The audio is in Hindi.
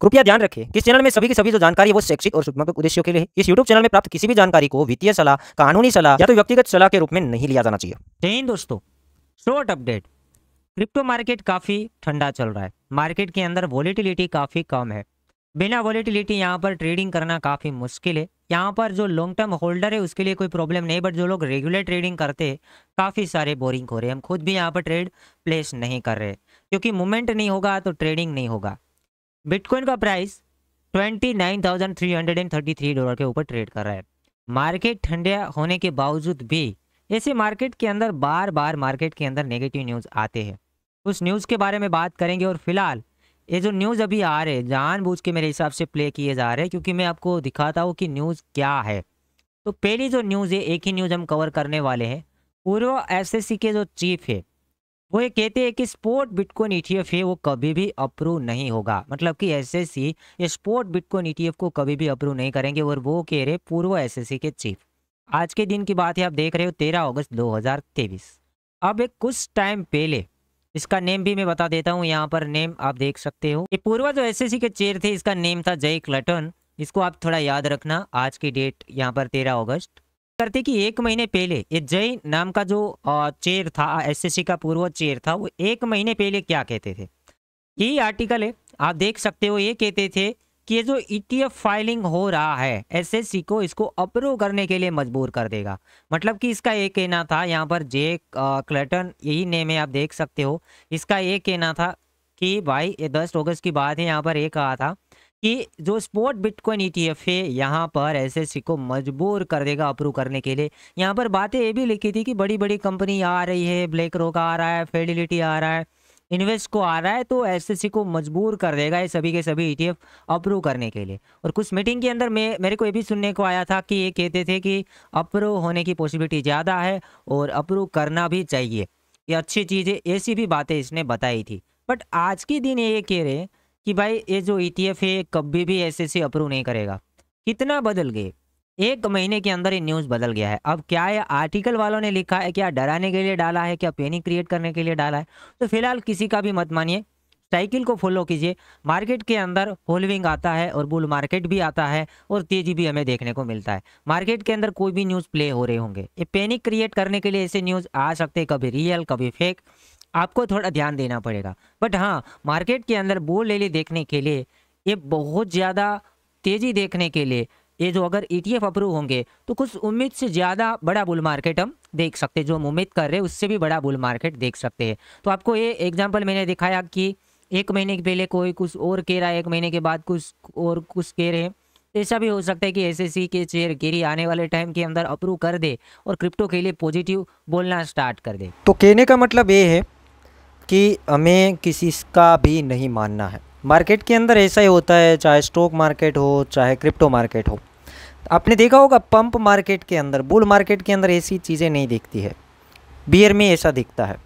कृपया ध्यान रखें कि चैनल में सभी की सभी जो जानकारी है वो शैक्षिक और सुगमात्मक उद्देश्यों के लिए इस यूट्यूब चैनल में प्राप्त किसी भी जानकारी को वित्तीय सलाह कानूनी सलाह या तो व्यक्तिगत सलाह के रूप में नहीं लिया जाना चाहिए जय हिंद दोस्तों शॉर्ट अपडेट क्रिप्टो मार्केट काफ़ी ठंडा चल रहा है मार्केट के अंदर वॉलीटिलिटी काफ़ी कम है बिना वॉलीटिलिटी यहाँ पर ट्रेडिंग करना काफ़ी मुश्किल है यहाँ पर जो लॉन्ग टर्म होल्डर है उसके लिए कोई प्रॉब्लम नहीं बट जो लोग रेगुलर ट्रेडिंग करते हैं काफ़ी सारे बोरिंग हो रहे हैं हम खुद भी यहाँ पर ट्रेड प्लेस नहीं कर रहे क्योंकि मूवमेंट नहीं होगा तो ट्रेडिंग नहीं होगा बिटकॉइन का प्राइस 29,333 डॉलर के ऊपर ट्रेड कर रहा है मार्केट ठंडे होने के बावजूद भी ऐसे मार्केट के अंदर बार बार मार्केट के अंदर नेगेटिव न्यूज़ आते हैं उस न्यूज़ के बारे में बात करेंगे और फिलहाल ये जो न्यूज़ अभी आ रहे हैं जानबूझ के मेरे हिसाब से प्ले किए जा रहे हैं क्योंकि मैं आपको दिखाता हूँ कि न्यूज़ क्या है तो पहली जो न्यूज़ है एक ही न्यूज़ हम कवर करने वाले हैं पूर्व एफसीसी के जो चीफ है वो ये कहते हैं कि स्पोर्ट बिटकॉइन ईटीएफ है वो कभी भी अप्रूव नहीं होगा मतलब कि एसएससी ये स्पोर्ट बिटकॉइन ईटीएफ को कभी भी अप्रूव नहीं करेंगे और वो कह रहे पूर्व एसएससी के चीफ आज के दिन की बात है आप देख रहे हो तेरह अगस्त दो हजार तेईस अब एक कुछ टाइम पहले इसका नेम भी मैं बता देता हूँ यहाँ पर नेम आप देख सकते हो ये पूर्व जो सी के चेयर थे इसका नेम था जय क्लटन इसको आप थोड़ा याद रखना आज की डेट यहाँ पर तेरह अगस्त करते कि एक महीने पहले ये जय नाम का जो चेयर था एसएससी का पूर्व चेयर था वो एक महीने पहले क्या कहते थे यही आर्टिकल है आप देख सकते हो ये कहते थे कि ये जो ईटीएफ e फाइलिंग हो रहा है एसएससी को इसको अप्रूव करने के लिए मजबूर कर देगा मतलब कि इसका एक कहना था यहाँ पर जे क्लेटन यही नेम है आप देख सकते हो इसका ये कहना था कि भाई ये दस अगस्त की बात है यहाँ पर ये कहा था कि जो स्पोर्ट बिटकॉइन ईटीएफ है यहाँ पर एसएससी को मजबूर कर देगा अप्रूव करने के लिए यहाँ पर बातें ये भी लिखी थी कि बड़ी बड़ी कंपनी आ रही है ब्लैक रोक आ रहा है फेडिलिटी आ रहा है इन्वेस्ट को आ रहा है तो एसएससी को मजबूर कर देगा ये सभी के सभी ईटीएफ e अप्रूव करने के लिए और कुछ मीटिंग के अंदर मैं मेरे को ये भी सुनने को आया था कि ये कहते थे कि अप्रूव होने की पॉसिबिलिटी ज़्यादा है और अप्रूव करना भी चाहिए ये अच्छी चीज़ है ऐसी भी बातें इसने बताई थी बट आज के दिन ये कह रहे हैं कि भाई ये जो ई e है कभी भी ऐसे अप्रूव नहीं करेगा कितना बदल गए एक महीने के अंदर ये न्यूज़ बदल गया है अब क्या ये आर्टिकल वालों ने लिखा है क्या डराने के लिए डाला है क्या पेनिक क्रिएट करने के लिए डाला है तो फिलहाल किसी का भी मत मानिए साइकिल को फॉलो कीजिए मार्केट के अंदर होलविंग आता है और बुल मार्केट भी आता है और तेजी भी हमें देखने को मिलता है मार्केट के अंदर कोई भी न्यूज़ प्ले हो रहे होंगे ये पेनिक क्रिएट करने के लिए ऐसे न्यूज़ आ सकते हैं कभी रियल कभी फेक आपको थोड़ा ध्यान देना पड़ेगा बट हाँ मार्केट के अंदर ले, रैली देखने के लिए ये बहुत ज़्यादा तेज़ी देखने के लिए ये जो अगर ई e अप्रूव होंगे तो कुछ उम्मीद से ज़्यादा बड़ा बुल मार्केट हम देख सकते हैं जो हम उम्मीद कर रहे हैं उससे भी बड़ा बुल मार्केट देख सकते हैं तो आपको ये एग्जाम्पल मैंने दिखाया कि एक महीने के पहले कोई कुछ और कह रहा है एक महीने के बाद कुछ और कुछ कह रहे हैं ऐसा भी हो सकता है कि एस e के चेयर गिरी आने वाले टाइम के अंदर अप्रूव कर दे और क्रिप्टो के लिए पॉजिटिव बोलना स्टार्ट कर दे तो कहने का मतलब ये है कि हमें किसी का भी नहीं मानना है मार्केट के अंदर ऐसा ही होता है चाहे स्टॉक मार्केट हो चाहे क्रिप्टो मार्केट हो आपने देखा होगा पंप मार्केट के अंदर बुल मार्केट के अंदर ऐसी चीज़ें नहीं दिखती है बियर में ऐसा दिखता है